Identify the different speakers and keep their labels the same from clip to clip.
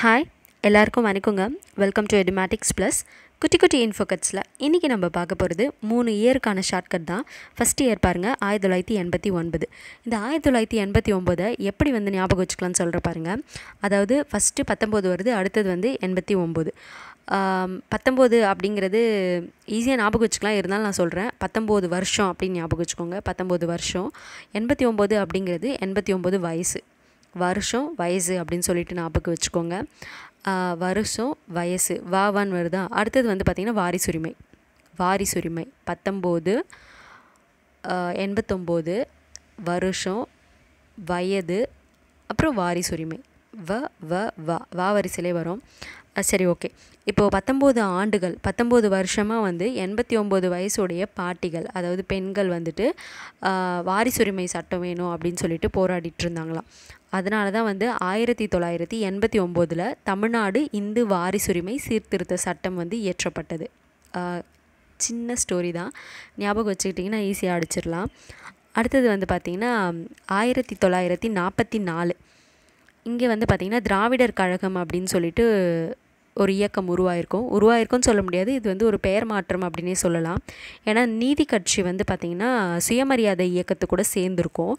Speaker 1: hi எல்லாருக்கும் வணக்கங்க welcome to எடிமேட்டிக்ஸ் plus குட்டி குட்டி இன்ஃபோகட்ஸில் இன்றைக்கி நம்ம பார்க்க போகிறது மூணு இயருக்கான ஷார்ட்கட் தான் ஃபஸ்ட் இயர் பாருங்கள் ஆயிரத்தி தொள்ளாயிரத்தி எண்பத்தி ஒன்பது இந்த ஆயிரத்தி தொள்ளாயிரத்தி எண்பத்தி ஒம்போதை எப்படி வந்து ஞாபகம் வச்சுக்கலாம்னு சொல்கிற பாருங்கள் அதாவது ஃபஸ்ட்டு பத்தொம்போது வருது அடுத்தது வந்து எண்பத்தி ஒம்பது பத்தொம்போது அப்படிங்கிறது ஈஸியாக ஞாபகம் வச்சுக்கலாம் இருந்தாலும் நான் சொல்கிறேன் பத்தொம்போது வருஷம் அப்படின்னு ஞாபகம் வச்சுக்கோங்க பத்தொம்போது வருஷம் எண்பத்தி ஒம்பது அப்படிங்கிறது எண்பத்தி ஒம்பது வயசு வருஷம் வயசு அப்படின்னு சொல்லிட்டு ஞாபகம் வச்சுக்கோங்க வருஷம் வயசு வாவான் வருதா அடுத்தது வந்து பார்த்திங்கன்னா வாரிசுரிமை வாரிசுரிமை பத்தொம்போது எண்பத்தொம்போது வருஷம் வயது அப்புறம் வாரிசுரிமை வ வ வா வரிசையிலே வரும் சரி ஓகே இப்போது பத்தொம்போது ஆண்டுகள் பத்தொம்போது வருஷமாக வந்து எண்பத்தி ஒம்பது வயசுடைய பாட்டிகள் அதாவது பெண்கள் வந்துட்டு வாரிசுரிமை சட்டம் வேணும் அப்படின்னு சொல்லிட்டு போராடிட்டு இருந்தாங்களாம் அதனால தான் வந்து ஆயிரத்தி தொள்ளாயிரத்தி எண்பத்தி ஒம்போதில் தமிழ்நாடு இந்து வாரிசுரிமை சீர்திருத்த சட்டம் வந்து இயற்றப்பட்டது சின்ன ஸ்டோரி தான் ஞாபகம் வச்சுக்கிட்டிங்கன்னா ஈஸியாக அடிச்சிடலாம் அடுத்தது வந்து பார்த்திங்கன்னா ஆயிரத்தி தொள்ளாயிரத்தி நாற்பத்தி நாலு இங்கே வந்து பார்த்திங்கன்னா திராவிடர் கழகம் அப்படின்னு சொல்லிட்டு ஒரு இயக்கம் உருவாயிருக்கும் உருவாயிருக்கும்னு சொல்ல முடியாது இது வந்து ஒரு பெயர் மாற்றம் அப்படின்னே சொல்லலாம் ஏன்னா நீதி கட்சி வந்து பார்த்திங்கன்னா சுயமரியாதை இயக்கத்து கூட சேர்ந்துருக்கும்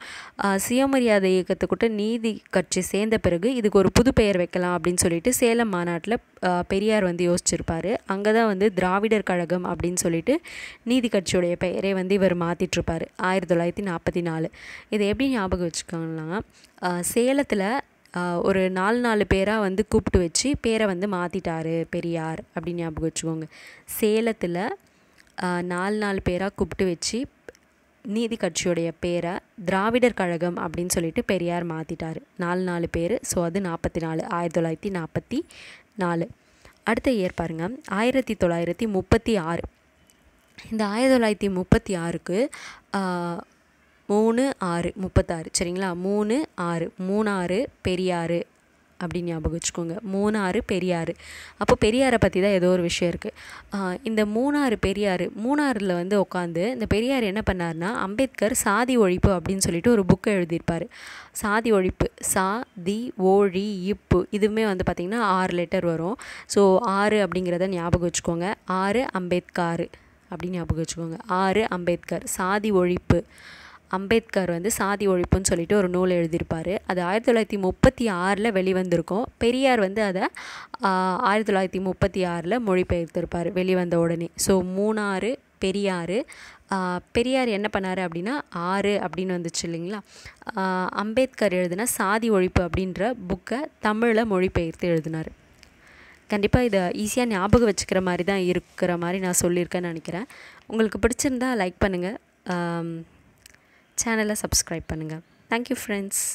Speaker 1: சுயமரியாதை இயக்கத்து கூட நீதி கட்சி சேர்ந்த பிறகு இதுக்கு ஒரு புது பெயர் வைக்கலாம் அப்படின்னு சொல்லிட்டு சேலம் மாநாட்டில் பெரியார் வந்து யோசிச்சிருப்பார் அங்கே தான் வந்து திராவிடர் கழகம் அப்படின்னு சொல்லிட்டு நீதி கட்சியுடைய பெயரே வந்து இவர் மாற்றிட்டுருப்பார் ஆயிரத்தி தொள்ளாயிரத்தி நாற்பத்தி நாலு இதை எப்படி ஞாபகம் வச்சுக்கோங்கன்னா சேலத்தில் ஒரு நாலு நாலு பேராக வந்து கூப்பிட்டு வச்சு பேரை வந்து மாற்றிட்டாரு பெரியார் அப்படின்னு ஞாபகம் வச்சுக்கோங்க சேலத்தில் நாலு நாலு பேராக கூப்பிட்டு வச்சு நீதி கட்சியுடைய பேரை திராவிடர் கழகம் அப்படின்னு சொல்லிட்டு பெரியார் மாற்றிட்டார் நாலு நாலு பேர் ஸோ அது நாற்பத்தி நாலு ஆயிரத்தி தொள்ளாயிரத்தி நாற்பத்தி நாலு அடுத்த இயர் பாருங்கள் ஆயிரத்தி தொள்ளாயிரத்தி முப்பத்தி ஆறு இந்த ஆயிரத்தி தொள்ளாயிரத்தி முப்பத்தி ஆறுக்கு மூணு ஆறு முப்பத்தாறு சரிங்களா மூணு ஆறு மூணாறு பெரியாறு அப்படின்னு ஞாபகம் வச்சுக்கோங்க மூணாறு பெரியாறு அப்போ பெரியாரை பற்றி தான் ஏதோ ஒரு விஷயம் இருக்குது இந்த மூணாறு பெரியாறு மூணாறில் வந்து உட்காந்து இந்த பெரியார் என்ன பண்ணார்னா அம்பேத்கர் சாதி ஒழிப்பு அப்படின்னு சொல்லிட்டு ஒரு புக்கை எழுதியிருப்பார் சாதி ஒழிப்பு சா தி ஓழி இப்பு இதுவுமே வந்து பார்த்திங்கன்னா ஆறு லெட்டர் வரும் ஸோ ஆறு அப்படிங்கிறத ஞாபகம் வச்சுக்கோங்க ஆறு அம்பேத்கார் அப்படின்னு ஞாபகம் வச்சுக்கோங்க ஆறு அம்பேத்கர் சாதி ஒழிப்பு அம்பேத்கர் வந்து சாதி ஒழிப்புன்னு சொல்லிட்டு ஒரு நூல் எழுதியிருப்பார் அது ஆயிரத்தி தொள்ளாயிரத்தி முப்பத்தி ஆறில் வெளிவந்திருக்கும் பெரியார் வந்து அதை ஆயிரத்தி தொள்ளாயிரத்தி முப்பத்தி ஆறில் மொழிபெயர்த்திருப்பார் வெளிவந்த உடனே ஸோ மூணாறு பெரியார் பெரியார் என்ன பண்ணார் அப்படின்னா ஆறு அப்படின்னு வந்துச்சு இல்லைங்களா அம்பேத்கர் எழுதின சாதி ஒழிப்பு அப்படின்ற புக்கை தமிழில் மொழிபெயர்த்து எழுதினார் கண்டிப்பாக இதை ஈஸியாக ஞாபகம் வச்சுக்கிற மாதிரி தான் இருக்கிற மாதிரி நான் சொல்லியிருக்கேன்னு நினைக்கிறேன் உங்களுக்கு பிடிச்சிருந்தா லைக் பண்ணுங்கள் சேனலை சப்ஸ்கிரைப் பண்ணுங்கள் தேங்க்யூ ஃப்ரெண்ட்ஸ்